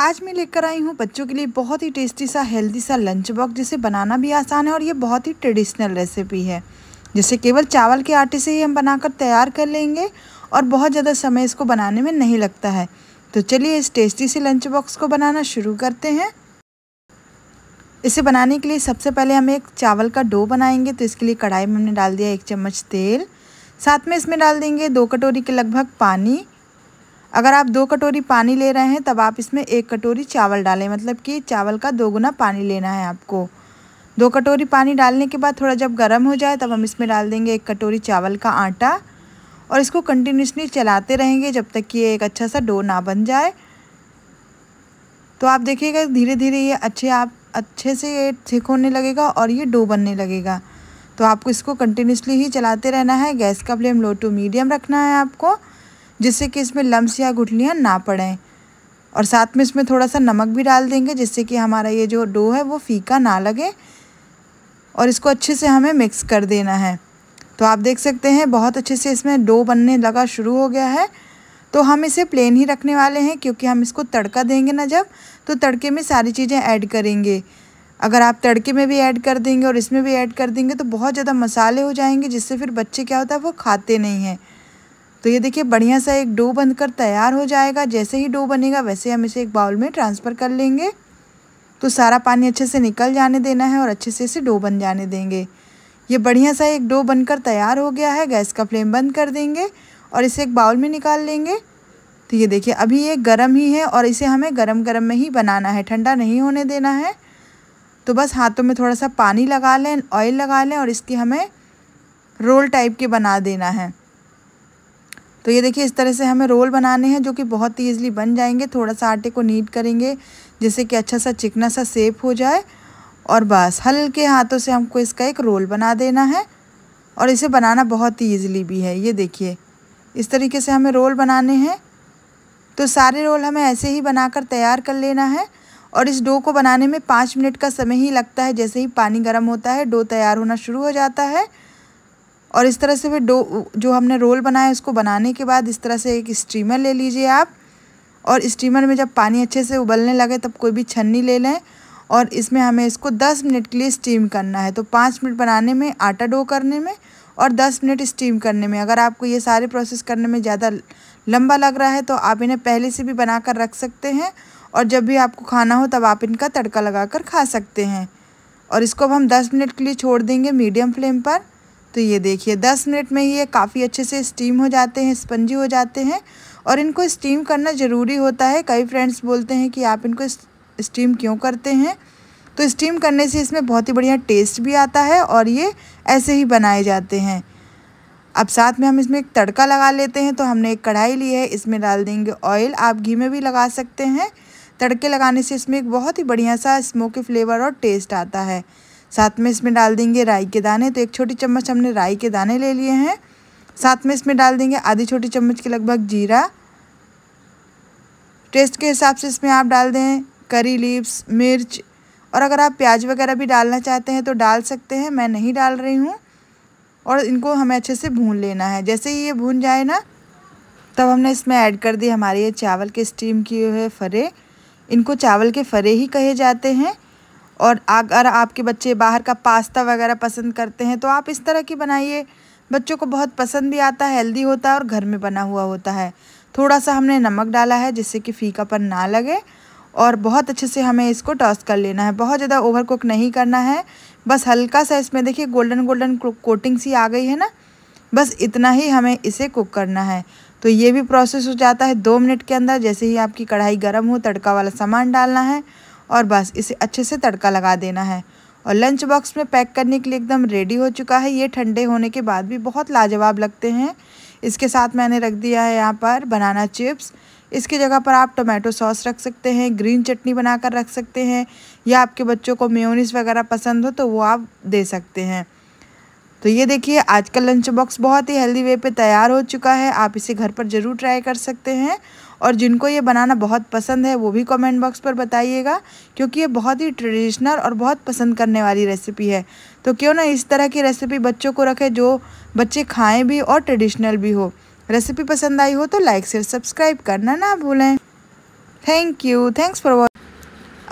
आज मैं लेकर आई हूँ बच्चों के लिए बहुत ही टेस्टी सा हेल्दी सा लंच बॉक्स जिसे बनाना भी आसान है और ये बहुत ही ट्रेडिशनल रेसिपी है जिसे केवल चावल के आटे से ही हम बनाकर तैयार कर लेंगे और बहुत ज़्यादा समय इसको बनाने में नहीं लगता है तो चलिए इस टेस्टी से लंच बॉक्स को बनाना शुरू करते हैं इसे बनाने के लिए सबसे पहले हम एक चावल का डो बनाएंगे तो इसके लिए कढ़ाई में हमने डाल दिया एक चम्मच तेल साथ में इसमें डाल देंगे दो कटोरी के लगभग पानी अगर आप दो कटोरी पानी ले रहे हैं तब आप इसमें एक कटोरी चावल डालें मतलब कि चावल का दो गुना पानी लेना है आपको दो कटोरी पानी डालने के बाद थोड़ा जब गर्म हो जाए तब हम इसमें डाल देंगे एक कटोरी चावल का आटा और इसको कंटिन्यूसली चलाते रहेंगे जब तक कि ये एक अच्छा सा डो ना बन जाए तो आप देखिएगा धीरे धीरे ये अच्छे आप अच्छे से ये ठीक होने लगेगा और ये डो बनने लगेगा तो आपको इसको कंटिन्यूसली ही चलाते रहना है गैस का फ्लेम लो टू मीडियम रखना है आपको जिससे कि इसमें लम्स या गुठलियाँ ना पड़ें और साथ में इसमें थोड़ा सा नमक भी डाल देंगे जिससे कि हमारा ये जो डो है वो फीका ना लगे और इसको अच्छे से हमें मिक्स कर देना है तो आप देख सकते हैं बहुत अच्छे से इसमें डो बनने लगा शुरू हो गया है तो हम इसे प्लेन ही रखने वाले हैं क्योंकि हम इसको तड़का देंगे ना जब तो तड़के में सारी चीज़ें ऐड करेंगे अगर आप तड़के में भी ऐड कर देंगे और इसमें भी ऐड कर देंगे तो बहुत ज़्यादा मसाले हो जाएंगे जिससे फिर बच्चे क्या होता है वो खाते नहीं हैं तो ये देखिए बढ़िया सा एक डो बनकर तैयार हो जाएगा जैसे ही डो बनेगा वैसे हम इसे एक बाउल में ट्रांसफ़र कर लेंगे तो सारा पानी अच्छे से निकल जाने देना है और अच्छे से इसे डो बन जाने देंगे ये बढ़िया सा एक डो बनकर तैयार हो गया है गैस का फ्लेम बंद कर देंगे और इसे एक बाउल में निकाल लेंगे तो ये देखिए अभी ये गर्म ही है और इसे हमें गर्म गर्म में ही बनाना है ठंडा नहीं होने देना है तो बस हाथों में थोड़ा सा पानी लगा लें ऑयल लगा लें और इसकी हमें रोल टाइप के बना देना है तो ये देखिए इस तरह से हमें रोल बनाने हैं जो कि बहुत ही ईजिली बन जाएंगे थोड़ा सा आटे को नीट करेंगे जिससे कि अच्छा सा चिकना सा सेप हो जाए और बस हल्के हाथों से हमको इसका एक रोल बना देना है और इसे बनाना बहुत ही ईजिली भी है ये देखिए इस तरीके से हमें रोल बनाने हैं तो सारे रोल हमें ऐसे ही बनाकर तैयार कर लेना है और इस डो को बनाने में पाँच मिनट का समय ही लगता है जैसे ही पानी गर्म होता है डो तैयार होना शुरू हो जाता है और इस तरह से फिर डो जो हमने रोल बनाया उसको बनाने के बाद इस तरह से एक स्टीमर ले लीजिए आप और स्टीमर में जब पानी अच्छे से उबलने लगे तब कोई भी छन्नी ले लें और इसमें हमें इसको दस मिनट के लिए स्टीम करना है तो पाँच मिनट बनाने में आटा डो करने में और दस मिनट स्टीम करने में अगर आपको ये सारे प्रोसेस करने में ज़्यादा लंबा लग रहा है तो आप इन्हें पहले से भी बना कर रख सकते हैं और जब भी आपको खाना हो तब आप इनका तड़का लगा कर खा सकते हैं और इसको अब हम दस मिनट के लिए छोड़ देंगे मीडियम फ्लेम पर तो ये देखिए दस मिनट में ये काफ़ी अच्छे से स्टीम हो जाते हैं स्पंजी हो जाते हैं और इनको स्टीम करना ज़रूरी होता है कई फ्रेंड्स बोलते हैं कि आप इनको स्टीम क्यों करते हैं तो स्टीम करने से इसमें बहुत ही बढ़िया टेस्ट भी आता है और ये ऐसे ही बनाए जाते हैं अब साथ में हम इसमें एक तड़का लगा लेते हैं तो हमने एक कढ़ाई ली है इसमें डाल देंगे ऑयल आप घी में भी लगा सकते हैं तड़के लगाने से इसमें एक बहुत ही बढ़िया सा स्मोकी फ्लेवर और टेस्ट आता है साथ में इसमें डाल देंगे राई के दाने तो एक छोटी चम्मच हमने राई के दाने ले लिए हैं साथ में इसमें डाल देंगे आधी छोटी चम्मच के लगभग जीरा टेस्ट के हिसाब से इसमें आप डाल दें करी लीव्स मिर्च और अगर आप प्याज वगैरह भी डालना चाहते हैं तो डाल सकते हैं मैं नहीं डाल रही हूँ और इनको हमें अच्छे से भून लेना है जैसे ही ये भून जाए ना तब हमने इसमें ऐड कर दिए हमारे ये चावल के स्टीम किए हुए फ़रे इनको चावल के फ़रे ही कहे जाते हैं और अगर आपके बच्चे बाहर का पास्ता वगैरह पसंद करते हैं तो आप इस तरह की बनाइए बच्चों को बहुत पसंद भी आता है हेल्दी होता है और घर में बना हुआ होता है थोड़ा सा हमने नमक डाला है जिससे कि फीकापन ना लगे और बहुत अच्छे से हमें इसको टॉस कर लेना है बहुत ज़्यादा ओवर कुक नहीं करना है बस हल्का सा इसमें देखिए गोल्डन गोल्डन कोटिंग सी आ गई है ना बस इतना ही हमें इसे कुक करना है तो ये भी प्रोसेस हो जाता है दो मिनट के अंदर जैसे ही आपकी कढ़ाई गर्म हो तड़का वाला सामान डालना है और बस इसे अच्छे से तड़का लगा देना है और लंच बॉक्स में पैक करने के लिए एकदम रेडी हो चुका है ये ठंडे होने के बाद भी बहुत लाजवाब लगते हैं इसके साथ मैंने रख दिया है यहाँ पर बनाना चिप्स इसकी जगह पर आप टोमेटो सॉस रख सकते हैं ग्रीन चटनी बनाकर रख सकते हैं या आपके बच्चों को मेयोनीस वगैरह पसंद हो तो वो आप दे सकते हैं तो ये देखिए आज का लंच बॉक्स बहुत ही हेल्दी वे पे तैयार हो चुका है आप इसे घर पर ज़रूर ट्राई कर सकते हैं और जिनको ये बनाना बहुत पसंद है वो भी कमेंट बॉक्स पर बताइएगा क्योंकि ये बहुत ही ट्रेडिशनल और बहुत पसंद करने वाली रेसिपी है तो क्यों ना इस तरह की रेसिपी बच्चों को रखें जो बच्चे खाएँ भी और ट्रेडिशनल भी हो रेसिपी पसंद आई हो तो लाइक शेयर सब्सक्राइब करना ना भूलें thank you thanks for watching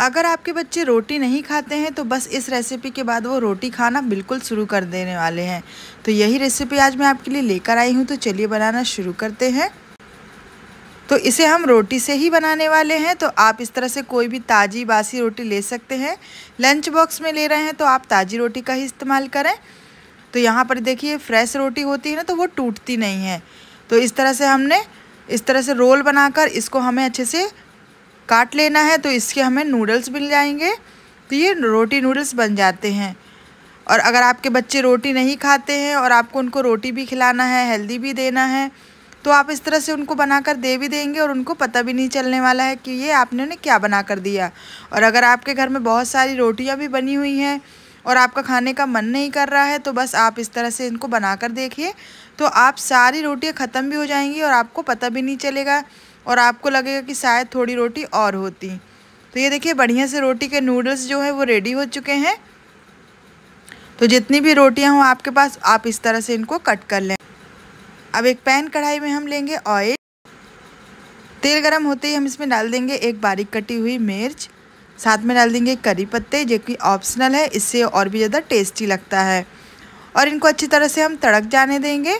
अगर आपके बच्चे रोटी नहीं खाते हैं तो बस इस रेसिपी के बाद वो रोटी खाना बिल्कुल शुरू कर देने वाले हैं तो यही रेसिपी आज मैं आपके लिए लेकर आई हूँ तो चलिए बनाना शुरू करते हैं तो इसे हम रोटी से ही बनाने वाले हैं तो आप इस तरह से कोई भी ताज़ी बासी रोटी ले सकते हैं लंच बॉक्स में ले रहे हैं तो आप ताज़ी रोटी का ही इस्तेमाल करें तो यहाँ पर देखिए फ्रेश रोटी होती है ना तो वो टूटती नहीं है तो इस तरह से हमने इस तरह से रोल बनाकर इसको हमें अच्छे से काट लेना है तो इसके हमें नूडल्स मिल जाएंगे तो ये रोटी नूडल्स बन जाते हैं और अगर आपके बच्चे रोटी नहीं खाते हैं और आपको उनको रोटी भी खिलाना है हेल्दी भी देना है तो आप इस तरह से उनको बनाकर दे भी देंगे और उनको पता भी नहीं चलने वाला है कि ये आपने उन्हें क्या बना कर दिया और अगर आपके घर में बहुत सारी रोटियाँ भी बनी हुई हैं और आपका खाने का मन नहीं कर रहा है तो बस आप इस तरह से इनको बना कर देखिए तो आप सारी रोटियाँ ख़त्म भी हो जाएंगी और आपको पता भी नहीं चलेगा और आपको लगेगा कि शायद थोड़ी रोटी और होती तो ये देखिए बढ़िया से रोटी के नूडल्स जो है वो रेडी हो चुके हैं तो जितनी भी रोटियां हों आपके पास आप इस तरह से इनको कट कर लें अब एक पैन कढ़ाई में हम लेंगे ऑयल तेल गरम होते ही हम इसमें डाल देंगे एक बारीक कटी हुई मिर्च साथ में डाल देंगे करी पत्ते जो कि ऑप्शनल है इससे और भी ज़्यादा टेस्टी लगता है और इनको अच्छी तरह से हम तड़क जाने देंगे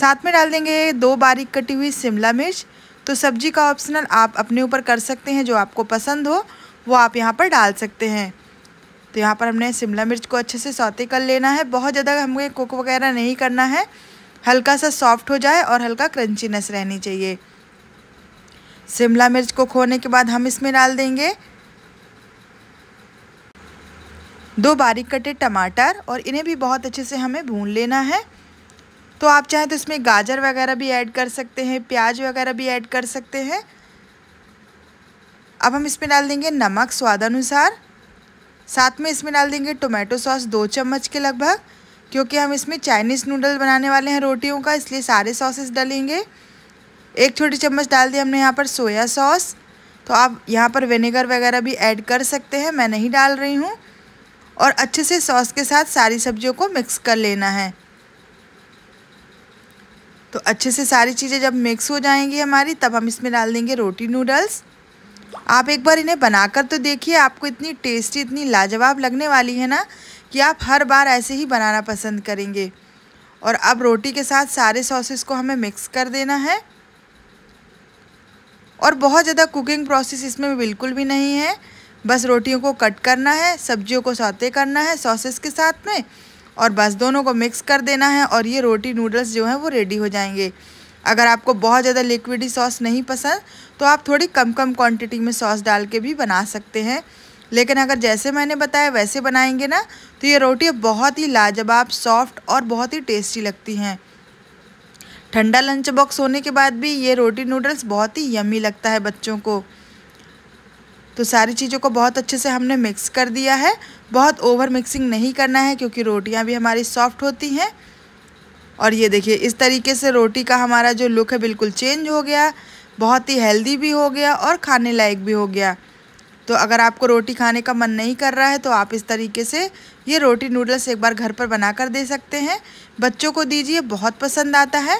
साथ में डाल देंगे दो बारीक कटी हुई शिमला मिर्च तो सब्जी का ऑप्शनल आप अपने ऊपर कर सकते हैं जो आपको पसंद हो वो आप यहाँ पर डाल सकते हैं तो यहाँ पर हमने शिमला मिर्च को अच्छे से सौते कर लेना है बहुत ज़्यादा हमें कुक वगैरह नहीं करना है हल्का सा सॉफ्ट हो जाए और हल्का क्रंचीनेस रहनी चाहिए शिमला मिर्च को खोने के बाद हम इसमें डाल देंगे दो बारीक कटे टमाटर और इन्हें भी बहुत अच्छे से हमें भून लेना है तो आप चाहें तो इसमें गाजर वगैरह भी ऐड कर सकते हैं प्याज वगैरह भी ऐड कर सकते हैं अब हम इसमें डाल देंगे नमक स्वादानुसार साथ में इसमें डाल देंगे टोमेटो सॉस दो चम्मच के लगभग क्योंकि हम इसमें चाइनीज़ नूडल बनाने वाले हैं रोटियों का इसलिए सारे सॉसेस डालेंगे एक छोटी चम्मच डाल दी हमने यहाँ पर सोया सॉस तो आप यहाँ पर विनेगर वगैरह भी ऐड कर सकते हैं मैं नहीं डाल रही हूँ और अच्छे से सॉस के साथ सारी सब्जियों को मिक्स कर लेना है तो अच्छे से सारी चीज़ें जब मिक्स हो जाएंगी हमारी तब हम इसमें डाल देंगे रोटी नूडल्स आप एक बार इन्हें बनाकर तो देखिए आपको इतनी टेस्टी इतनी लाजवाब लगने वाली है ना कि आप हर बार ऐसे ही बनाना पसंद करेंगे और अब रोटी के साथ सारे सॉसेस को हमें मिक्स कर देना है और बहुत ज़्यादा कुकिंग प्रोसेस इसमें बिल्कुल भी नहीं है बस रोटियों को कट करना है सब्जियों को सौते करना है सॉसेस के साथ में और बस दोनों को मिक्स कर देना है और ये रोटी नूडल्स जो हैं वो रेडी हो जाएंगे अगर आपको बहुत ज़्यादा लिक्विडी सॉस नहीं पसंद तो आप थोड़ी कम कम क्वांटिटी में सॉस डाल के भी बना सकते हैं लेकिन अगर जैसे मैंने बताया वैसे बनाएंगे ना तो ये रोटी बहुत ही लाजवाब सॉफ्ट और बहुत ही टेस्टी लगती हैं ठंडा लंच बॉक्स होने के बाद भी ये रोटी नूडल्स बहुत ही यमी लगता है बच्चों को तो सारी चीज़ों को बहुत अच्छे से हमने मिक्स कर दिया है बहुत ओवर मिक्सिंग नहीं करना है क्योंकि रोटियां भी हमारी सॉफ्ट होती हैं और ये देखिए इस तरीके से रोटी का हमारा जो लुक है बिल्कुल चेंज हो गया बहुत ही हेल्दी भी हो गया और खाने लायक भी हो गया तो अगर आपको रोटी खाने का मन नहीं कर रहा है तो आप इस तरीके से ये रोटी नूडल्स एक बार घर पर बनाकर दे सकते हैं बच्चों को दीजिए बहुत पसंद आता है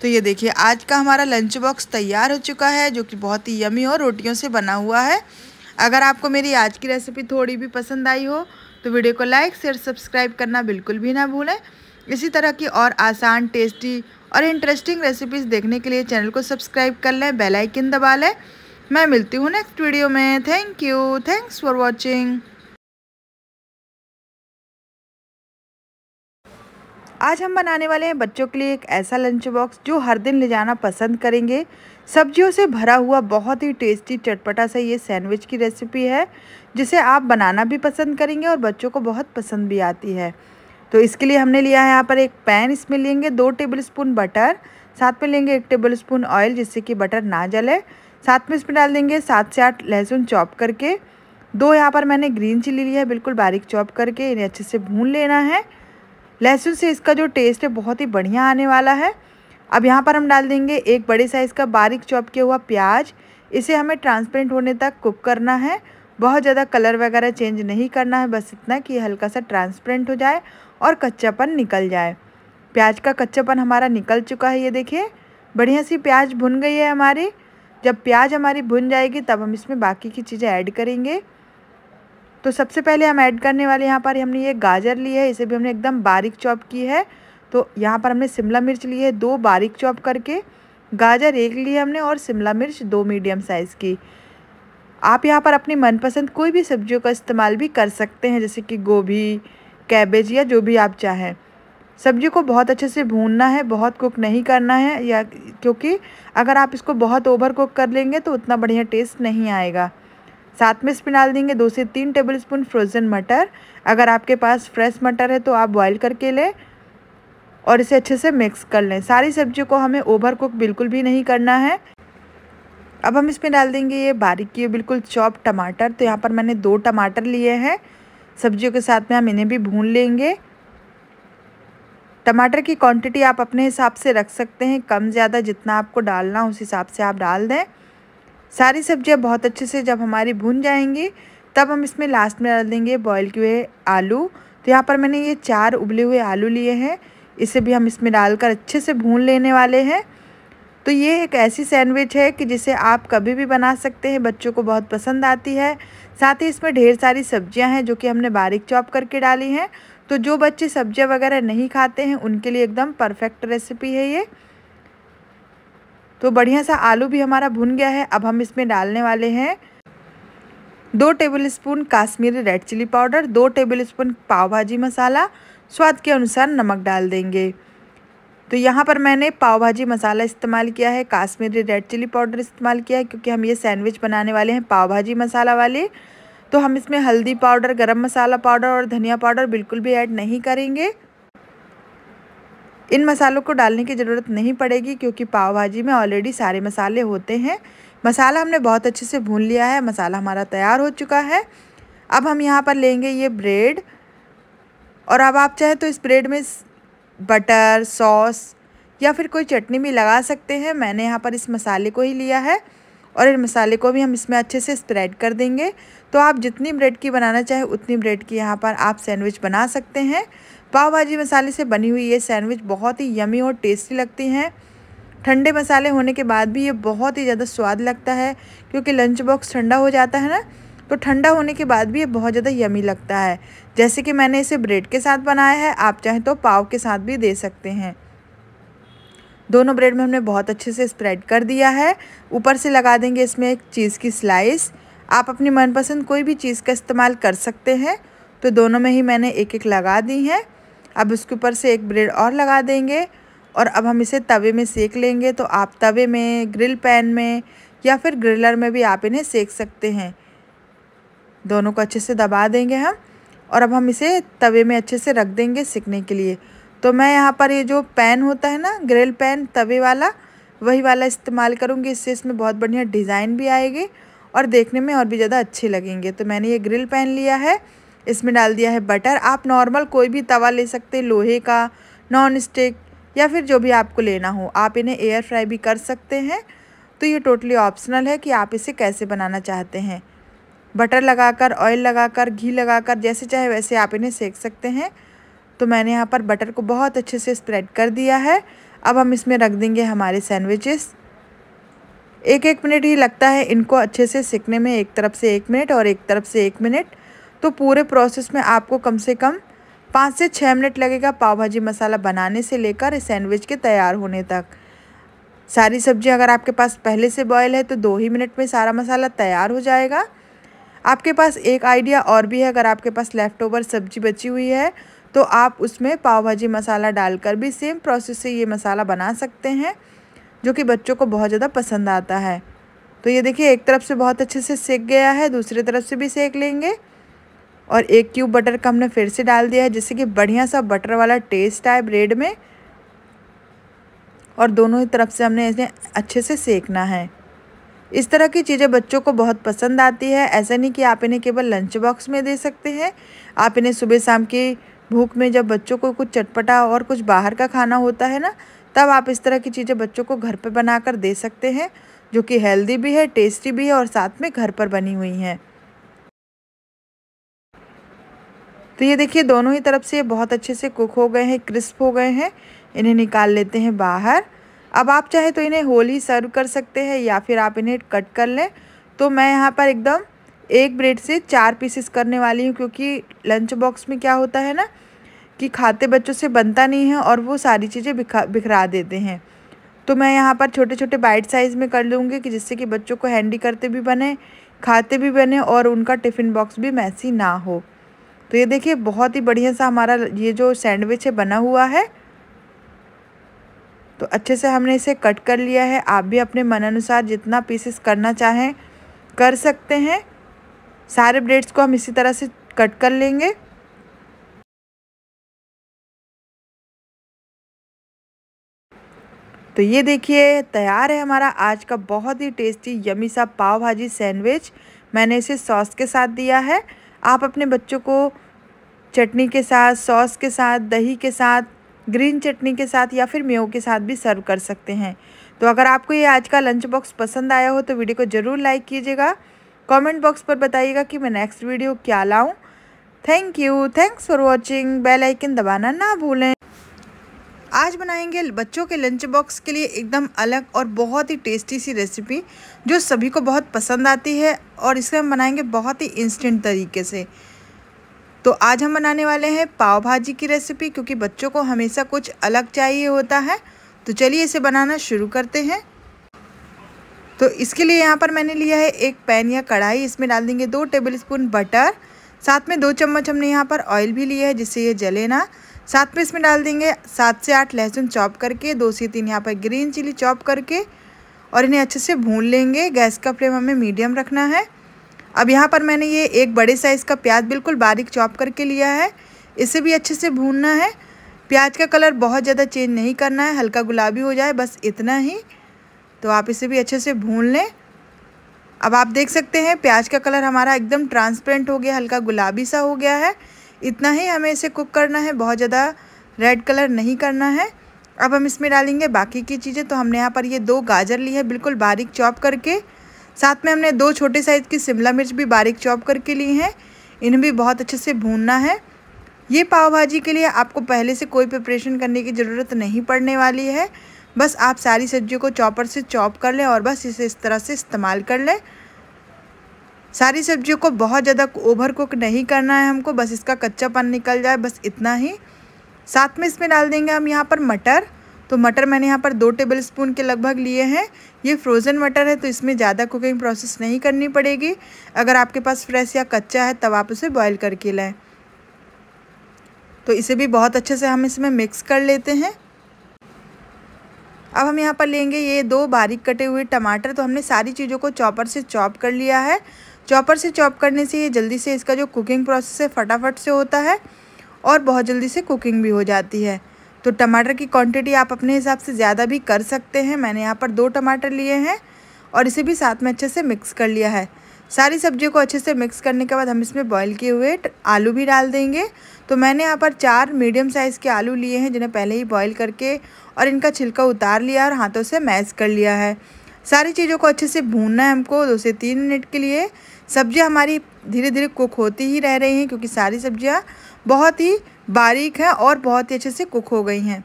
तो ये देखिए आज का हमारा लंच बॉक्स तैयार हो चुका है जो कि बहुत ही यमी और रोटियों से बना हुआ है अगर आपको मेरी आज की रेसिपी थोड़ी भी पसंद आई हो तो वीडियो को लाइक शेयर सब्सक्राइब करना बिल्कुल भी ना भूलें इसी तरह की और आसान टेस्टी और इंटरेस्टिंग रेसिपीज़ देखने के लिए चैनल को सब्सक्राइब कर लें बेलाइकिन दबा लें मैं मिलती हूँ नेक्स्ट वीडियो में thank you thanks for watching आज हम बनाने वाले हैं बच्चों के लिए एक ऐसा लंच बॉक्स जो हर दिन ले जाना पसंद करेंगे सब्जियों से भरा हुआ बहुत ही टेस्टी चटपटा सा ये सैंडविच की रेसिपी है जिसे आप बनाना भी पसंद करेंगे और बच्चों को बहुत पसंद भी आती है तो इसके लिए हमने लिया है यहाँ पर एक पैन इसमें लेंगे दो टेबल स्पून बटर साथ में लेंगे एक टेबल स्पून ऑयल जिससे कि बटर ना जले साथ में इसमें डाल देंगे सात से आठ लहसुन चॉप करके दो यहाँ पर मैंने ग्रीन चिली ली है बिल्कुल बारीक चॉप करके इन्हें अच्छे से भून लेना है लहसुन से इसका जो टेस्ट है बहुत ही बढ़िया आने वाला है अब यहाँ पर हम डाल देंगे एक बड़े साइज़ का बारीक चॉप किया हुआ प्याज इसे हमें ट्रांसपेरेंट होने तक कुक करना है बहुत ज़्यादा कलर वगैरह चेंज नहीं करना है बस इतना कि हल्का सा ट्रांसपेरेंट हो जाए और कच्चापन निकल जाए प्याज का कच्चापन हमारा निकल चुका है ये देखिए बढ़िया सी प्याज भुन गई है हमारी जब प्याज हमारी भुन जाएगी तब हम इसमें बाकी की चीज़ें ऐड करेंगे तो सबसे पहले हम ऐड करने वाले यहाँ पर हमने ये गाजर ली है इसे भी हमने एकदम बारीक चॉप की है तो यहाँ पर हमने शिमला मिर्च ली है दो बारीक चॉप करके गाजर एक ली है हमने और शिमला मिर्च दो मीडियम साइज़ की आप यहाँ पर अपनी मनपसंद कोई भी सब्जियों का इस्तेमाल भी कर सकते हैं जैसे कि गोभी कैबेज या जो भी आप चाहें सब्जी को बहुत अच्छे से भूनना है बहुत कुक नहीं करना है या क्योंकि अगर आप इसको बहुत ओवर कुक कर लेंगे तो उतना बढ़िया टेस्ट नहीं आएगा साथ में इसमें डाल देंगे दो से तीन टेबल स्पून फ्रोज़न मटर अगर आपके पास फ्रेश मटर है तो आप बॉईल करके लें और इसे अच्छे से मिक्स कर लें सारी सब्जियों को हमें ओवर कुक बिल्कुल भी नहीं करना है अब हम इसमें डाल देंगे ये बारीक किए बिल्कुल चॉप टमाटर तो यहाँ पर मैंने दो टमाटर लिए हैं सब्जियों के साथ में हम इन्हें भी भून लेंगे टमाटर की क्वांटिटी आप अपने हिसाब से रख सकते हैं कम ज़्यादा जितना आपको डालना उस हिसाब से आप डाल दें सारी सब्जियां बहुत अच्छे से जब हमारी भून जाएंगी तब हम इसमें लास्ट में डाल देंगे बॉयल किए आलू तो यहाँ पर मैंने ये चार उबले हुए आलू लिए हैं इसे भी हम इसमें डालकर अच्छे से भून लेने वाले हैं तो ये एक ऐसी सैंडविच है कि जिसे आप कभी भी बना सकते हैं बच्चों को बहुत पसंद आती है साथ ही इसमें ढेर सारी सब्जियां हैं जो कि हमने बारीक चॉप करके डाली हैं तो जो बच्चे सब्जियां वगैरह नहीं खाते हैं उनके लिए एकदम परफेक्ट रेसिपी है ये तो बढ़िया सा आलू भी हमारा भुन गया है अब हम इसमें डालने वाले हैं दो tablespoon Kashmiri red chilli powder दो टेबल स्पून पाव भाजी मसाला स्वाद के अनुसार नमक डाल देंगे तो यहाँ पर मैंने पाव भाजी मसाला इस्तेमाल किया है काश्मीरी रेड चिली पाउडर इस्तेमाल किया है क्योंकि हम ये सैंडविच बनाने वाले हैं पाव भाजी मसाला वाले तो हम इसमें हल्दी पाउडर गरम मसाला पाउडर और धनिया पाउडर बिल्कुल भी ऐड नहीं करेंगे इन मसालों को डालने की ज़रूरत नहीं पड़ेगी क्योंकि पाव भाजी में ऑलरेडी सारे मसाले होते हैं मसाला हमने बहुत अच्छे से भून लिया है मसाला हमारा तैयार हो चुका है अब हम यहाँ पर लेंगे ये ब्रेड और अब आप चाहें तो इस ब्रेड में बटर सॉस या फिर कोई चटनी भी लगा सकते हैं मैंने यहाँ पर इस मसाले को ही लिया है और इन मसाले को भी हम इसमें अच्छे से स्प्रेड कर देंगे तो आप जितनी ब्रेड की बनाना चाहे उतनी ब्रेड की यहाँ पर आप सैंडविच बना सकते हैं पाव भाजी मसाले से बनी हुई ये सैंडविच बहुत ही यमी और टेस्टी लगती हैं ठंडे मसाले होने के बाद भी ये बहुत ही ज़्यादा स्वाद लगता है क्योंकि लंच बॉक्स ठंडा हो जाता है ना तो ठंडा होने के बाद भी ये बहुत ज़्यादा यमी लगता है जैसे कि मैंने इसे ब्रेड के साथ बनाया है आप चाहें तो पाव के साथ भी दे सकते हैं दोनों ब्रेड में हमने बहुत अच्छे से स्प्रेड कर दिया है ऊपर से लगा देंगे इसमें एक चीज़ की स्लाइस आप अपनी मनपसंद कोई भी चीज़ का इस्तेमाल कर सकते हैं तो दोनों में ही मैंने एक एक लगा दी हैं अब इसके ऊपर से एक ब्रेड और लगा देंगे और अब हम इसे तवे में सेक लेंगे तो आप तवे में ग्रिल पैन में या फिर ग्रिलर में भी आप इन्हें सेक सकते हैं दोनों को अच्छे से दबा देंगे हम और अब हम इसे तवे में अच्छे से रख देंगे सिकने के लिए तो मैं यहाँ पर ये जो पैन होता है ना ग्रिल पैन तवे वाला वही वाला इस्तेमाल करूँगी इससे इसमें बहुत बढ़िया डिज़ाइन भी आएगी और देखने में और भी ज़्यादा अच्छे लगेंगे तो मैंने ये ग्रिल पैन लिया है इसमें डाल दिया है बटर आप नॉर्मल कोई भी तवा ले सकते लोहे का नॉन स्टिक या फिर जो भी आपको लेना हो आप इन्हें एयर फ्राई भी कर सकते हैं तो ये टोटली ऑप्शनल है कि आप इसे कैसे बनाना चाहते हैं बटर लगाकर ऑयल लगाकर घी लगाकर जैसे चाहे वैसे आप इन्हें सेक सकते हैं तो मैंने यहाँ पर बटर को बहुत अच्छे से स्प्रेड कर दिया है अब हम इसमें रख देंगे हमारे सैंडविचेस एक एक मिनट ही लगता है इनको अच्छे से सिकने में एक तरफ से एक मिनट और एक तरफ से एक मिनट तो पूरे प्रोसेस में आपको कम से कम पाँच से छः मिनट लगेगा पाव भाजी मसाला बनाने से लेकर सैंडविच के तैयार होने तक सारी सब्जी अगर आपके पास पहले से बॉयल है तो दो ही मिनट में सारा मसाला तैयार हो जाएगा आपके पास एक आइडिया और भी है अगर आपके पास लेफ़्ट ओवर सब्जी बची हुई है तो आप उसमें पाव भाजी मसाला डालकर भी सेम प्रोसेस से ये मसाला बना सकते हैं जो कि बच्चों को बहुत ज़्यादा पसंद आता है तो ये देखिए एक तरफ से बहुत अच्छे से सेक गया है दूसरी तरफ से भी सेक लेंगे और एक क्यूब बटर का हमने फिर से डाल दिया है जिससे कि बढ़िया सा बटर वाला टेस्ट आए ब्रेड में और दोनों ही तरफ से हमने इसे अच्छे से सेकना है इस तरह की चीज़ें बच्चों को बहुत पसंद आती है ऐसा नहीं कि आप इन्हें केवल लंच बॉक्स में दे सकते हैं आप इन्हें सुबह शाम की भूख में जब बच्चों को कुछ चटपटा और कुछ बाहर का खाना होता है ना तब आप इस तरह की चीज़ें बच्चों को घर पर बनाकर दे सकते हैं जो कि हेल्दी भी है टेस्टी भी है और साथ में घर पर बनी हुई हैं तो ये देखिए दोनों ही तरफ से ये बहुत अच्छे से कुक हो गए हैं क्रिस्प हो गए हैं इन्हें निकाल लेते हैं बाहर अब आप चाहे तो इन्हें होल ही सर्व कर सकते हैं या फिर आप इन्हें कट कर लें तो मैं यहाँ पर एकदम एक ब्रेड से चार पीसेस करने वाली हूँ क्योंकि लंच बॉक्स में क्या होता है ना कि खाते बच्चों से बनता नहीं है और वो सारी चीज़ें बिखरा बिखरा देते हैं तो मैं यहाँ पर छोटे छोटे बाइट साइज़ में कर लूँगी कि जिससे कि बच्चों को हैंडी करते भी बने खाते भी बने और उनका टिफ़िन बॉक्स भी मैसी ना हो तो ये देखिए बहुत ही बढ़िया सा हमारा ये जो सैंडविच है बना हुआ है तो अच्छे से हमने इसे कट कर लिया है आप भी अपने मन अनुसार जितना पीसेस करना चाहें कर सकते हैं सारे ब्रेड्स को हम इसी तरह से कट कर लेंगे तो ये देखिए तैयार है हमारा आज का बहुत ही टेस्टी यमी सा पाव भाजी सैंडविच मैंने इसे सॉस के साथ दिया है आप अपने बच्चों को चटनी के साथ सॉस के साथ दही के साथ ग्रीन चटनी के साथ या फिर मेयो के साथ भी सर्व कर सकते हैं तो अगर आपको ये आज का लंच बॉक्स पसंद आया हो तो वीडियो को ज़रूर लाइक कीजिएगा कमेंट बॉक्स पर बताइएगा कि मैं नेक्स्ट वीडियो क्या लाऊं thank you thanks for watching bell icon दबाना ना भूलें आज बनाएंगे बच्चों के लंच बॉक्स के लिए एकदम अलग और बहुत ही टेस्टी सी रेसिपी जो सभी को बहुत पसंद आती है और इसे हम बनाएंगे बहुत ही इंस्टेंट तरीके से तो आज हम बनाने वाले हैं पाव भाजी की रेसिपी क्योंकि बच्चों को हमेशा कुछ अलग चाहिए होता है तो चलिए इसे बनाना शुरू करते हैं तो इसके लिए यहाँ पर मैंने लिया है एक पैन या कढ़ाई इसमें डाल देंगे दो टेबल स्पून बटर साथ में दो चम्मच हमने यहाँ पर ऑयल भी लिया है जिससे ये जले ना साथ में इसमें डाल देंगे सात से आठ लहसुन चॉप करके दो से तीन यहाँ पर ग्रीन चिली चॉप करके और इन्हें अच्छे से भून लेंगे गैस का फ्लेम हमें मीडियम रखना है अब यहाँ पर मैंने ये एक बड़े साइज़ का प्याज बिल्कुल बारीक चॉप करके लिया है इसे भी अच्छे से भूनना है प्याज का कलर बहुत ज़्यादा चेंज नहीं करना है हल्का गुलाबी हो जाए बस इतना ही तो आप इसे भी अच्छे से भून लें अब आप देख सकते हैं प्याज का कलर हमारा एकदम ट्रांसपेरेंट हो गया हल्का गुलाबी सा हो गया है इतना ही हमें इसे कुक करना है बहुत ज़्यादा रेड कलर नहीं करना है अब हम इसमें डालेंगे बाकी की चीज़ें तो हमने यहाँ पर ये दो गाजर ली है बिल्कुल बारीक चॉप करके साथ में हमने दो छोटे साइज़ की शिमला मिर्च भी बारीक चॉप करके ली हैं इन्हें भी बहुत अच्छे से भूनना है ये पाव भाजी के लिए आपको पहले से कोई प्रिपरेशन करने की ज़रूरत नहीं पड़ने वाली है बस आप सारी सब्जियों को चॉपर से चॉप कर लें और बस इसे इस तरह से इस्तेमाल कर लें सारी सब्जियों को बहुत ज़्यादा ओवर कुक नहीं करना है हमको बस इसका कच्चापन निकल जाए बस इतना ही साथ में इसमें डाल देंगे हम यहाँ पर मटर तो मटर मैंने यहाँ पर दो टेबल स्पून के लगभग लिए हैं ये फ्रोज़न मटर है तो इसमें ज़्यादा कुकिंग प्रोसेस नहीं करनी पड़ेगी अगर आपके पास फ्रेश या कच्चा है तब आप उसे बॉयल करके लाएँ तो इसे भी बहुत अच्छे से हम इसमें मिक्स कर लेते हैं अब हम यहाँ पर लेंगे ये दो बारीक कटे हुए टमाटर तो हमने सारी चीज़ों को चॉपर से चॉप कर लिया है चॉपर से चॉप करने से ये जल्दी से इसका जो कुकिंग प्रोसेस है फटाफट से होता है और बहुत जल्दी से कुकिंग भी हो जाती है तो टमाटर की क्वांटिटी आप अपने हिसाब से ज़्यादा भी कर सकते हैं मैंने यहाँ पर दो टमाटर लिए हैं और इसे भी साथ में अच्छे से मिक्स कर लिया है सारी सब्जियों को अच्छे से मिक्स करने के बाद हम इसमें बॉईल किए हुए आलू भी डाल देंगे तो मैंने यहाँ पर चार मीडियम साइज़ के आलू लिए हैं जिन्हें पहले ही बॉईल करके और इनका छिलका उतार लिया और हाथों से मैश कर लिया है सारी चीज़ों को अच्छे से भूनना है हमको दो से तीन मिनट के लिए सब्जियां हमारी धीरे धीरे कुक होती ही रह रही हैं क्योंकि सारी सब्जियां बहुत ही बारीक हैं और बहुत ही अच्छे से कुक हो गई हैं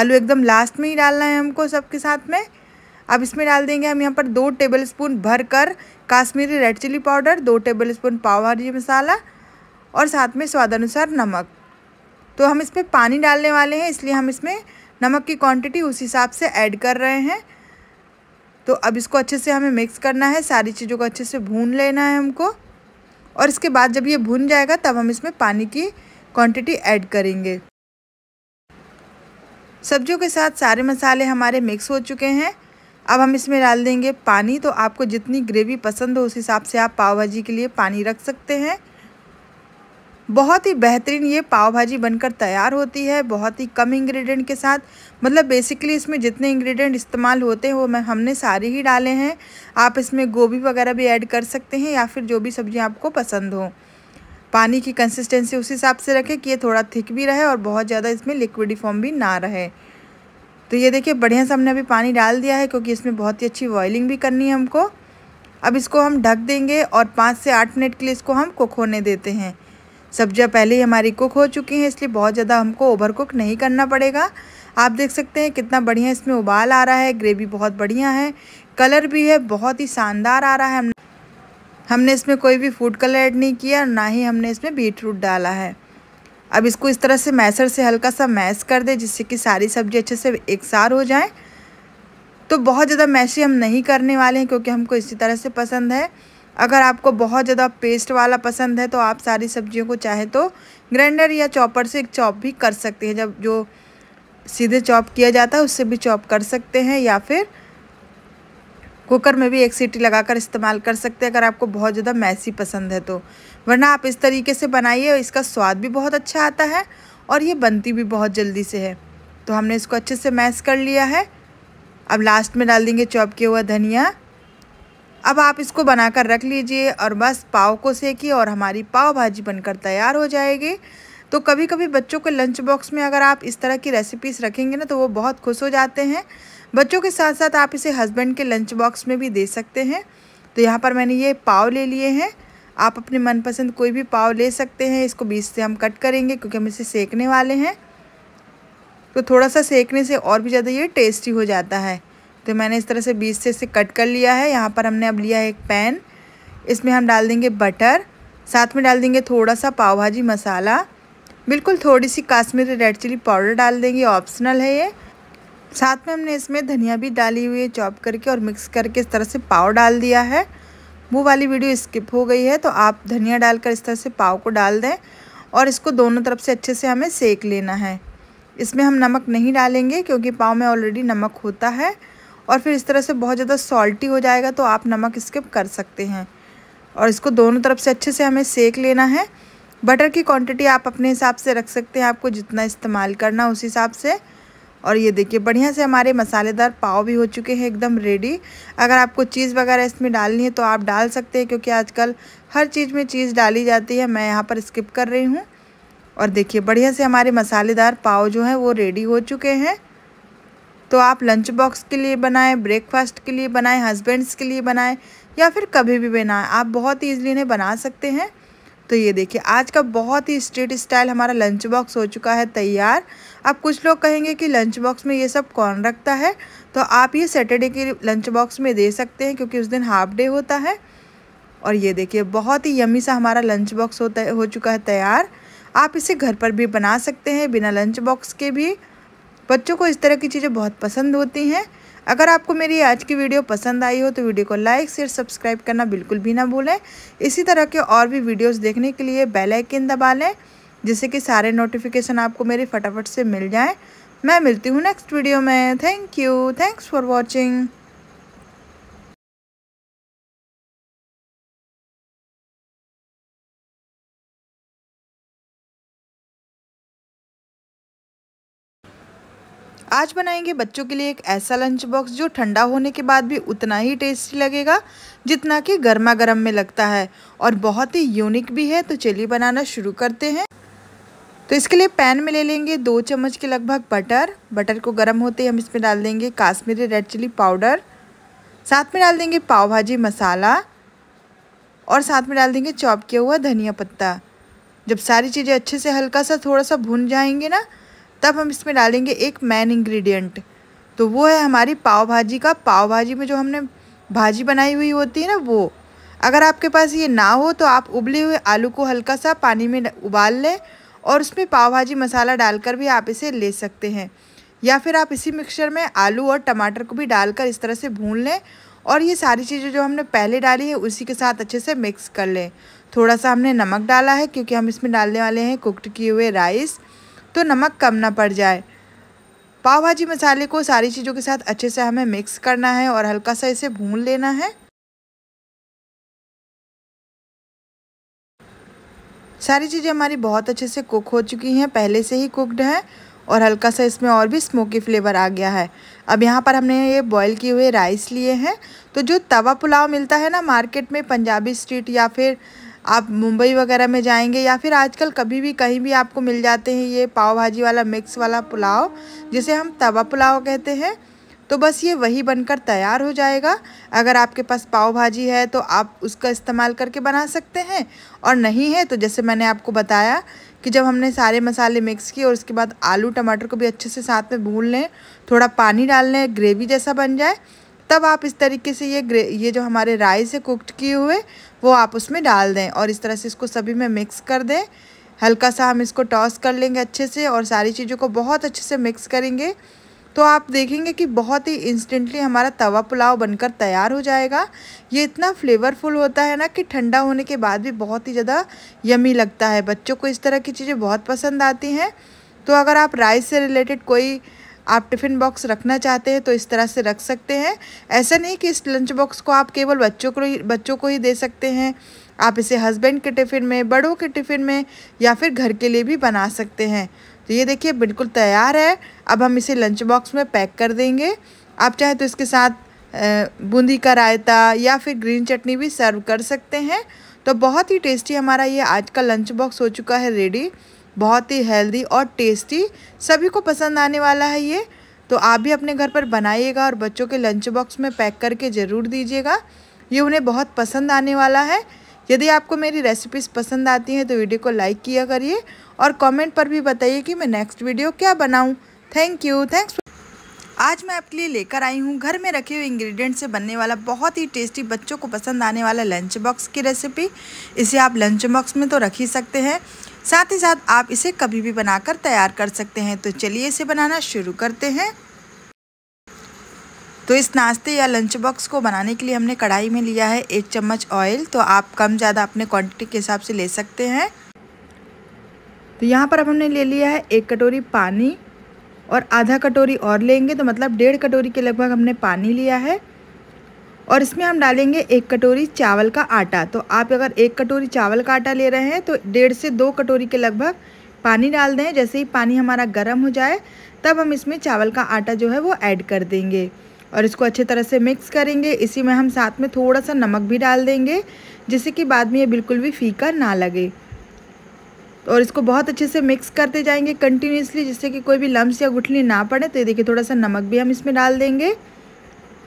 आलू एकदम लास्ट में ही डालना है हमको सबके साथ में अब इसमें डाल देंगे हम यहाँ पर दो टेबल स्पून भर कर काश्मीरी रेड चिली पाउडर दो टेबल स्पून पाव भाजी मसाला और साथ में स्वादानुसार नमक तो हम इसमें पानी डालने वाले हैं इसलिए हम इसमें नमक की क्वांटिटी उस हिसाब से ऐड कर रहे हैं तो अब इसको अच्छे से हमें मिक्स करना है सारी चीज़ों को अच्छे से भून लेना है हमको और इसके बाद जब ये भून जाएगा तब हम इसमें पानी की क्वांटिटी ऐड करेंगे सब्जियों के साथ सारे मसाले हमारे मिक्स हो चुके हैं अब हम इसमें डाल देंगे पानी तो आपको जितनी ग्रेवी पसंद हो उस हिसाब से आप पाव भाजी के लिए पानी रख सकते हैं बहुत ही बेहतरीन ये पाव भाजी बनकर तैयार होती है बहुत ही कम इंग्रेडिएंट के साथ मतलब बेसिकली इसमें जितने इंग्रेडिएंट इस्तेमाल होते हैं वो मैं हमने सारे ही डाले हैं आप इसमें गोभी वगैरह भी ऐड कर सकते हैं या फिर जो भी सब्ज़ी आपको पसंद हो पानी की कंसिस्टेंसी उस हिसाब से रखें कि ये थोड़ा थिक भी रहे और बहुत ज़्यादा इसमें लिक्विडी फॉर्म भी ना रहे तो ये देखिए बढ़िया से हमने अभी पानी डाल दिया है क्योंकि इसमें बहुत ही अच्छी बॉइलिंग भी करनी है हमको अब इसको हम ढक देंगे और पाँच से आठ मिनट के लिए इसको हम कुक होने देते हैं सब्जियाँ पहले ही हमारी कुक हो चुकी हैं इसलिए बहुत ज़्यादा हमको ओवर कुक नहीं करना पड़ेगा आप देख सकते हैं कितना बढ़िया इसमें उबाल आ रहा है ग्रेवी बहुत बढ़िया है कलर भी है बहुत ही शानदार आ रहा है हमने इसमें कोई भी फूड कलर ऐड नहीं किया ना ही हमने इसमें बीट रूट डाला है अब इसको इस तरह से मैसर से हल्का सा मैश कर दे जिससे कि सारी सब्जी अच्छे से एक सार हो जाए तो बहुत ज़्यादा मैशी हम नहीं करने वाले हैं क्योंकि हमको इसी तरह से पसंद है अगर आपको बहुत ज़्यादा पेस्ट वाला पसंद है तो आप सारी सब्जियों को चाहे तो ग्राइंडर या चॉपर से एक चॉप भी कर सकते हैं जब जो सीधे चॉप किया जाता है उससे भी चॉप कर सकते हैं या फिर कुकर में भी एक सीटी लगाकर इस्तेमाल कर सकते हैं अगर आपको बहुत ज़्यादा मैसी पसंद है तो वरना आप इस तरीके से बनाइए इसका स्वाद भी बहुत अच्छा आता है और ये बनती भी बहुत जल्दी से है तो हमने इसको अच्छे से मैश कर लिया है अब लास्ट में डाल देंगे चॉप किया हुआ धनिया अब आप इसको बनाकर रख लीजिए और बस पाव को सेकिए और हमारी पाव भाजी बनकर तैयार हो जाएगी तो कभी कभी बच्चों के लंच बॉक्स में अगर आप इस तरह की रेसिपीज़ रखेंगे ना तो वो बहुत खुश हो जाते हैं बच्चों के साथ साथ आप इसे हस्बैंड के लंच बॉक्स में भी दे सकते हैं तो यहाँ पर मैंने ये पाव ले लिए हैं आप अपने मनपसंद कोई भी पाव ले सकते हैं इसको बीच से हम कट करेंगे क्योंकि हम इसे सेकने वाले हैं तो थोड़ा सा सेकने से और भी ज़्यादा ये टेस्टी हो जाता है तो मैंने इस तरह से बीच से इसे कट कर लिया है यहाँ पर हमने अब लिया है एक पैन इसमें हम डाल देंगे बटर साथ में डाल देंगे थोड़ा सा पाव भाजी मसाला बिल्कुल थोड़ी सी काश्मीरी रेड चिली पाउडर डाल देंगे ऑप्शनल है ये साथ में हमने इसमें धनिया भी डाली हुई है चॉप करके और मिक्स करके इस तरह से पाव डाल दिया है वो वाली वीडियो स्किप हो गई है तो आप धनिया डालकर इस तरह से पाव को डाल दें और इसको दोनों तरफ से अच्छे से हमें सेक लेना है इसमें हम नमक नहीं डालेंगे क्योंकि पाव में ऑलरेडी नमक होता है और फिर इस तरह से बहुत ज़्यादा सॉल्टी हो जाएगा तो आप नमक स्किप कर सकते हैं और इसको दोनों तरफ से अच्छे से हमें सेक लेना है बटर की क्वांटिटी आप अपने हिसाब से रख सकते हैं आपको जितना इस्तेमाल करना उस हिसाब से और ये देखिए बढ़िया से हमारे मसालेदार पाव भी हो चुके हैं एकदम रेडी अगर आपको चीज़ वगैरह इसमें डालनी है तो आप डाल सकते हैं क्योंकि आजकल हर चीज़ में चीज़ डाली जाती है मैं यहाँ पर स्किप कर रही हूँ और देखिए बढ़िया से हमारे मसालेदार पाव जो हैं वो रेडी हो चुके हैं तो आप लंच बॉक्स के लिए बनाएं ब्रेकफास्ट के लिए बनाएं हस्बैंड्स के लिए बनाएं या फिर कभी भी बनाएं आप बहुत ईजिली इन्हें बना सकते हैं तो ये देखिए आज का बहुत ही स्ट्रीट स्टाइल हमारा लंच बॉक्स हो चुका है तैयार अब कुछ लोग कहेंगे कि लंच बॉक्स में ये सब कौन रखता है तो आप ये सैटरडे के लंच बॉक्स में दे सकते हैं क्योंकि उस दिन हाफ डे होता है और ये देखिए बहुत ही यमी सा हमारा लंच बॉक्स होता हो चुका है तैयार आप इसे घर पर भी बना सकते हैं बिना लंच बॉक्स के भी बच्चों को इस तरह की चीज़ें बहुत पसंद होती हैं अगर आपको मेरी आज की वीडियो पसंद आई हो तो वीडियो को लाइक शेयर सब्सक्राइब करना बिल्कुल भी ना भूलें इसी तरह के और भी वीडियोस देखने के लिए बेल आइकन दबा लें जिससे कि सारे नोटिफिकेशन आपको मेरे फटाफट से मिल जाएँ मैं मिलती हूँ नेक्स्ट वीडियो में thank you thanks for watching आज बनाएंगे बच्चों के लिए एक ऐसा लंच बॉक्स जो ठंडा होने के बाद भी उतना ही टेस्टी लगेगा जितना कि गर्मा गर्म में लगता है और बहुत ही यूनिक भी है तो चलिए बनाना शुरू करते हैं तो इसके लिए पैन में ले लेंगे दो चम्मच के लगभग बटर बटर को गर्म होते ही हम इसमें डाल देंगे काश्मीरी रेड चिली पाउडर साथ में डाल देंगे पाव भाजी मसाला और साथ में डाल देंगे चॉप किया हुआ धनिया पत्ता जब सारी चीज़ें अच्छे से हल्का सा थोड़ा सा भुन जाएंगे ना तब हम इसमें डालेंगे एक मेन इंग्रेडिएंट तो वो है हमारी पाव भाजी का पाव भाजी में जो हमने भाजी बनाई हुई होती है ना वो अगर आपके पास ये ना हो तो आप उबले हुए आलू को हल्का सा पानी में उबाल लें और उसमें पाव भाजी मसाला डालकर भी आप इसे ले सकते हैं या फिर आप इसी मिक्सचर में आलू और टमाटर को भी डालकर इस तरह से भून लें और ये सारी चीज़ें जो हमने पहले डाली है उसी के साथ अच्छे से मिक्स कर लें थोड़ा सा हमने नमक डाला है क्योंकि हम इसमें डालने वाले हैं कुकड किए हुए राइस तो नमक कम ना पड़ जाए पाव भाजी मसाले को सारी चीज़ों के साथ अच्छे से हमें मिक्स करना है और हल्का सा इसे भून लेना है सारी चीज़ें हमारी बहुत अच्छे से कुक हो चुकी हैं पहले से ही कुकड हैं और हल्का सा इसमें और भी स्मोकी फ्लेवर आ गया है अब यहाँ पर हमने ये बॉईल किए हुए राइस लिए हैं तो जो तवा पुलाव मिलता है ना मार्केट में पंजाबी स्ट्रीट या फिर आप मुंबई वगैरह में जाएंगे या फिर आजकल कभी भी कहीं भी आपको मिल जाते हैं ये पाव भाजी वाला मिक्स वाला पुलाव जिसे हम तवा पुलाव कहते हैं तो बस ये वही बनकर तैयार हो जाएगा अगर आपके पास पाव भाजी है तो आप उसका इस्तेमाल करके बना सकते हैं और नहीं है तो जैसे मैंने आपको बताया कि जब हमने सारे मसाले मिक्स किए और उसके बाद आलू टमाटर को भी अच्छे से साथ में भून लें थोड़ा पानी डाल लें ग्रेवी जैसा बन जाए तब आप इस तरीके से ये ग्रे ये जो हमारे राइस है कुकड किए हुए वो आप उसमें डाल दें और इस तरह से इसको सभी में मिक्स कर दें हल्का सा हम इसको टॉस कर लेंगे अच्छे से और सारी चीज़ों को बहुत अच्छे से मिक्स करेंगे तो आप देखेंगे कि बहुत ही इंस्टेंटली हमारा तवा पुलाव बनकर तैयार हो जाएगा ये इतना फ्लेवरफुल होता है ना कि ठंडा होने के बाद भी बहुत ही ज़्यादा यमी लगता है बच्चों को इस तरह की चीज़ें बहुत पसंद आती हैं तो अगर आप राइस से रिलेटेड कोई आप टिफ़िन बॉक्स रखना चाहते हैं तो इस तरह से रख सकते हैं ऐसा नहीं कि इस लंच बॉक्स को आप केवल बच्चों को ही बच्चों को ही दे सकते हैं आप इसे हस्बैंड के टिफ़िन में बड़ों के टिफ़िन में या फिर घर के लिए भी बना सकते हैं तो ये देखिए बिल्कुल तैयार है अब हम इसे लंच बॉक्स में पैक कर देंगे आप चाहे तो इसके साथ बूंदी का रायता या फिर ग्रीन चटनी भी सर्व कर सकते हैं तो बहुत ही टेस्टी हमारा ये आज का लंच बॉक्स हो चुका है रेडी बहुत ही हेल्दी और टेस्टी सभी को पसंद आने वाला है ये तो आप भी अपने घर पर बनाइएगा और बच्चों के लंच बॉक्स में पैक करके ज़रूर दीजिएगा ये उन्हें बहुत पसंद आने वाला है यदि आपको मेरी रेसिपीज़ पसंद आती हैं तो वीडियो को लाइक किया करिए और कमेंट पर भी बताइए कि मैं नेक्स्ट वीडियो क्या बनाऊं थैंक यू थैंक्स आज मैं आपके लिए लेकर आई हूँ घर में रखे हुए इंग्रेडिएंट से बनने वाला बहुत ही टेस्टी बच्चों को पसंद आने वाला लंच बॉक्स की रेसिपी इसे आप लंच बॉक्स में तो रख ही सकते हैं साथ ही साथ आप इसे कभी भी बनाकर तैयार कर सकते हैं तो चलिए इसे बनाना शुरू करते हैं तो इस नाश्ते या लंच बॉक्स को बनाने के लिए हमने कढ़ाई में लिया है एक चम्मच ऑयल तो आप कम ज़्यादा अपने क्वांटिटी के हिसाब से ले सकते हैं तो यहाँ पर अब हमने ले लिया है एक कटोरी पानी और आधा कटोरी और लेंगे तो मतलब डेढ़ कटोरी के लगभग हमने पानी लिया है और इसमें हम डालेंगे एक कटोरी चावल का आटा तो आप अगर एक कटोरी चावल का आटा ले रहे हैं तो डेढ़ से दो कटोरी के लगभग पानी डाल दें जैसे ही पानी हमारा गर्म हो जाए तब हम इसमें चावल का आटा जो है वो ऐड कर देंगे और इसको अच्छे तरह से मिक्स करेंगे इसी में हम साथ में थोड़ा सा नमक भी डाल देंगे जिससे कि बाद में ये बिल्कुल भी फीका ना लगे और इसको बहुत अच्छे से मिक्स करते जाएंगे कंटिन्यूसली जिससे कि कोई भी लम्स या गुठली ना पड़े तो ये देखिए थोड़ा सा नमक भी हम इसमें डाल देंगे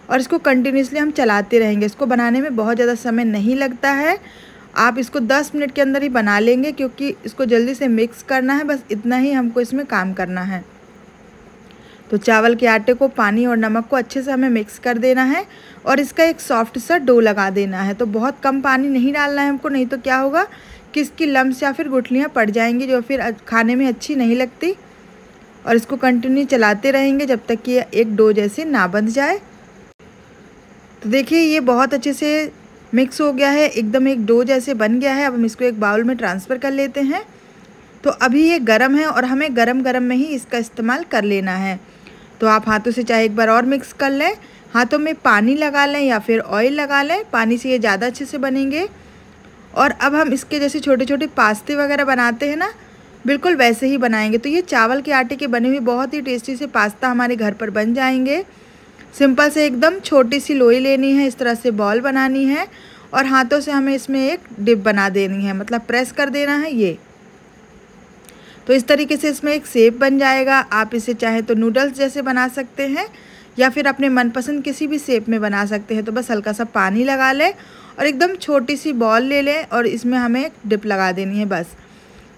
और इसको कंटिन्यूसली हम चलाते रहेंगे इसको बनाने में बहुत ज़्यादा समय नहीं लगता है आप इसको 10 मिनट के अंदर ही बना लेंगे क्योंकि इसको जल्दी से मिक्स करना है बस इतना ही हमको इसमें काम करना है तो चावल के आटे को पानी और नमक को अच्छे से हमें मिक्स कर देना है और इसका एक सॉफ्ट सा डो लगा देना है तो बहुत कम पानी नहीं डालना है हमको नहीं तो क्या होगा कि इसकी लम्स या फिर गुठलियाँ पड़ जाएंगी जो फिर खाने में अच्छी नहीं लगती और इसको कंटिन्यू चलाते रहेंगे जब तक कि एक डो जैसे ना बंध जाए तो देखिए ये बहुत अच्छे से मिक्स हो गया है एकदम एक डो जैसे बन गया है अब हम इसको एक बाउल में ट्रांसफ़र कर लेते हैं तो अभी ये गरम है और हमें गरम गरम में ही इसका इस्तेमाल कर लेना है तो आप हाथों से चाहे एक बार और मिक्स कर लें हाथों में पानी लगा लें या फिर ऑयल लगा लें पानी से ये ज़्यादा अच्छे से बनेंगे और अब हम इसके जैसे छोटे छोटे पास्ते वगैरह बनाते हैं ना बिल्कुल वैसे ही बनाएंगे तो ये चावल के आटे के बने हुए बहुत ही टेस्टी से पास्ता हमारे घर पर बन जाएंगे सिंपल से एकदम छोटी सी लोई लेनी है इस तरह से बॉल बनानी है और हाथों से हमें इसमें एक डिप बना देनी है मतलब प्रेस कर देना है ये तो इस तरीके से इसमें एक सेप बन जाएगा आप इसे चाहे तो नूडल्स जैसे बना सकते हैं या फिर अपने मनपसंद किसी भी सेप में बना सकते हैं तो बस हल्का सा पानी लगा लें और एकदम छोटी सी बॉल ले लें और इसमें हमें डिप लगा देनी है बस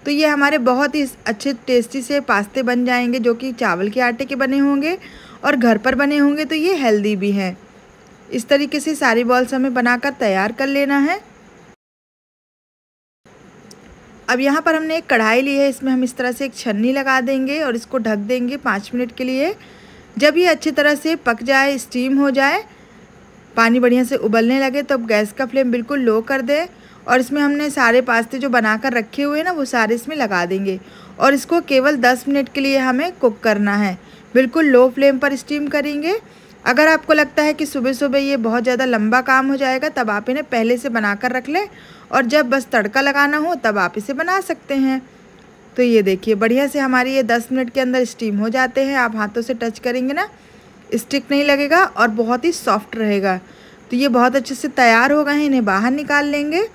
तो ये हमारे बहुत ही अच्छे टेस्टी से पास्ते बन जाएंगे जो कि चावल के आटे के बने होंगे और घर पर बने होंगे तो ये हेल्दी भी हैं इस तरीके से सारी बॉल्स हमें बनाकर तैयार कर लेना है अब यहाँ पर हमने एक कढ़ाई ली है इसमें हम इस तरह से एक छन्नी लगा देंगे और इसको ढक देंगे पाँच मिनट के लिए जब ये अच्छी तरह से पक जाए स्टीम हो जाए पानी बढ़िया से उबलने लगे तब तो गैस का फ्लेम बिल्कुल लो कर दे और इसमें हमने सारे पास्ते जो बनाकर रखे हुए हैं ना वो सारे इसमें लगा देंगे और इसको केवल 10 मिनट के लिए हमें कुक करना है बिल्कुल लो फ्लेम पर स्टीम करेंगे अगर आपको लगता है कि सुबह सुबह ये बहुत ज़्यादा लंबा काम हो जाएगा तब आप इन्हें पहले से बना कर रख लें और जब बस तड़का लगाना हो तब आप इसे बना सकते हैं तो ये देखिए बढ़िया से हमारी ये दस मिनट के अंदर स्टीम हो जाते हैं आप हाथों से टच करेंगे ना स्टिक नहीं लगेगा और बहुत ही सॉफ्ट रहेगा तो ये बहुत अच्छे से तैयार हो गए हैं इन्हें बाहर निकाल लेंगे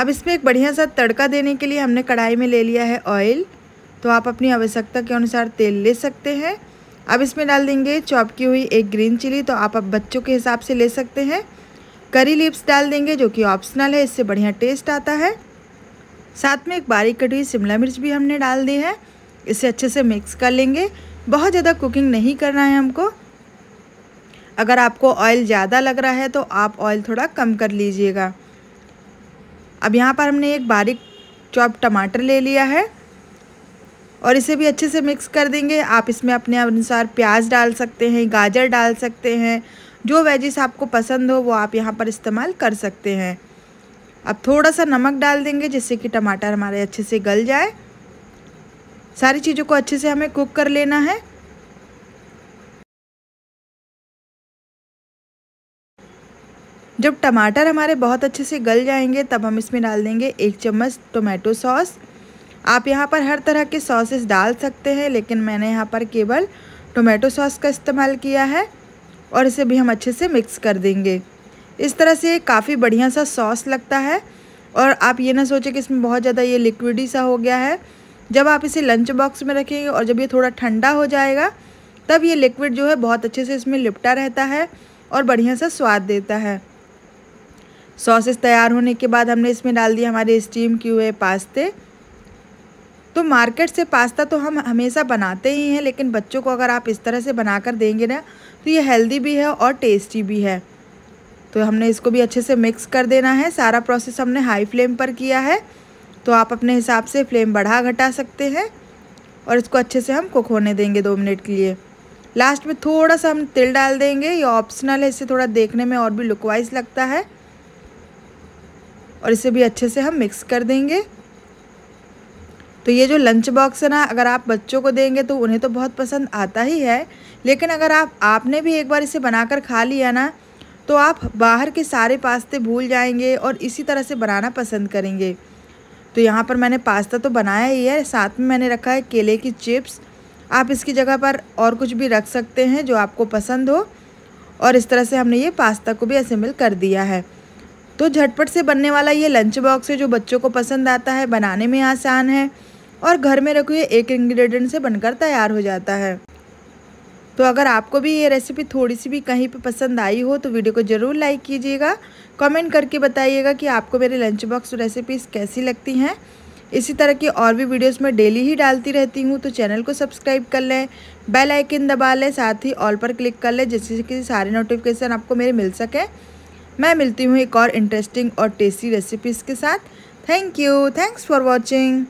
अब इसमें एक बढ़िया सा तड़का देने के लिए हमने कढ़ाई में ले लिया है ऑयल तो आप अपनी आवश्यकता के अनुसार तेल ले सकते हैं अब इसमें डाल देंगे चॉप की हुई एक ग्रीन चिली तो आप अब बच्चों के हिसाब से ले सकते हैं करी लिप्स डाल देंगे जो कि ऑप्शनल है इससे बढ़िया टेस्ट आता है साथ में एक बारीक कटी हुई शिमला मिर्च भी हमने डाल दी है इसे अच्छे से मिक्स कर लेंगे बहुत ज़्यादा कुकिंग नहीं करना है हमको अगर आपको ऑयल ज़्यादा लग रहा है तो आप ऑयल थोड़ा कम कर लीजिएगा अब यहाँ पर हमने एक बारीक चॉप टमाटर ले लिया है और इसे भी अच्छे से मिक्स कर देंगे आप इसमें अपने अनुसार प्याज डाल सकते हैं गाजर डाल सकते हैं जो वेजिस आपको पसंद हो वो आप यहाँ पर इस्तेमाल कर सकते हैं अब थोड़ा सा नमक डाल देंगे जिससे कि टमाटर हमारे अच्छे से गल जाए सारी चीज़ों को अच्छे से हमें कुक कर लेना है जब टमाटर हमारे बहुत अच्छे से गल जाएंगे तब हम इसमें डाल देंगे एक चम्मच टोमेटो सॉस आप यहाँ पर हर तरह के सॉसेस डाल सकते हैं लेकिन मैंने यहाँ पर केवल टोमेटो सॉस का इस्तेमाल किया है और इसे भी हम अच्छे से मिक्स कर देंगे इस तरह से ये काफ़ी बढ़िया सा सॉस लगता है और आप ये ना सोचें कि इसमें बहुत ज़्यादा ये लिक्विडी सा हो गया है जब आप इसे लंच बॉक्स में रखेंगे और जब ये थोड़ा ठंडा हो जाएगा तब ये लिक्विड जो है बहुत अच्छे से इसमें लिपटा रहता है और बढ़िया सा स्वाद देता है सॉसेस तैयार होने के बाद हमने इसमें डाल दिया हमारे स्टीम किए हुए पास्ते तो मार्केट से पास्ता तो हम हमेशा बनाते ही हैं लेकिन बच्चों को अगर आप इस तरह से बना कर देंगे ना तो ये हेल्दी भी है और टेस्टी भी है तो हमने इसको भी अच्छे से मिक्स कर देना है सारा प्रोसेस हमने हाई फ्लेम पर किया है तो आप अपने हिसाब से फ्लेम बढ़ा घटा सकते हैं और इसको अच्छे से हम कुक होने देंगे दो मिनट के लिए लास्ट में थोड़ा सा हम तिल डाल देंगे ये ऑप्शनल है इससे थोड़ा देखने में और भी लुकवाइज लगता है और इसे भी अच्छे से हम मिक्स कर देंगे तो ये जो लंच बॉक्स है ना अगर आप बच्चों को देंगे तो उन्हें तो बहुत पसंद आता ही है लेकिन अगर आप आपने भी एक बार इसे बनाकर खा लिया ना तो आप बाहर के सारे पास्ते भूल जाएंगे और इसी तरह से बनाना पसंद करेंगे तो यहाँ पर मैंने पास्ता तो बनाया ही है साथ में मैंने रखा है केले की चिप्स आप इसकी जगह पर और कुछ भी रख सकते हैं जो आपको पसंद हो और इस तरह से हमने ये पास्ता को भी असेंबल कर दिया है तो झटपट से बनने वाला ये लंच बॉक्स है जो बच्चों को पसंद आता है बनाने में आसान है और घर में हुए एक इंग्रेडिएंट से बनकर तैयार हो जाता है तो अगर आपको भी ये रेसिपी थोड़ी सी भी कहीं पे पसंद आई हो तो वीडियो को ज़रूर लाइक कीजिएगा कमेंट करके बताइएगा कि आपको मेरे लंच बॉक्स रेसिपीज़ कैसी लगती हैं इसी तरह की और भी वीडियोस मैं डेली ही डालती रहती हूँ तो चैनल को सब्सक्राइब कर लें बेल आइकन दबा लें साथ ही ऑल पर क्लिक कर लें जिससे कि सारे नोटिफिकेशन आपको मेरे मिल सकें मैं मिलती हूँ एक और इंटरेस्टिंग और टेस्टी रेसिपीज़ के साथ thank you thanks for watching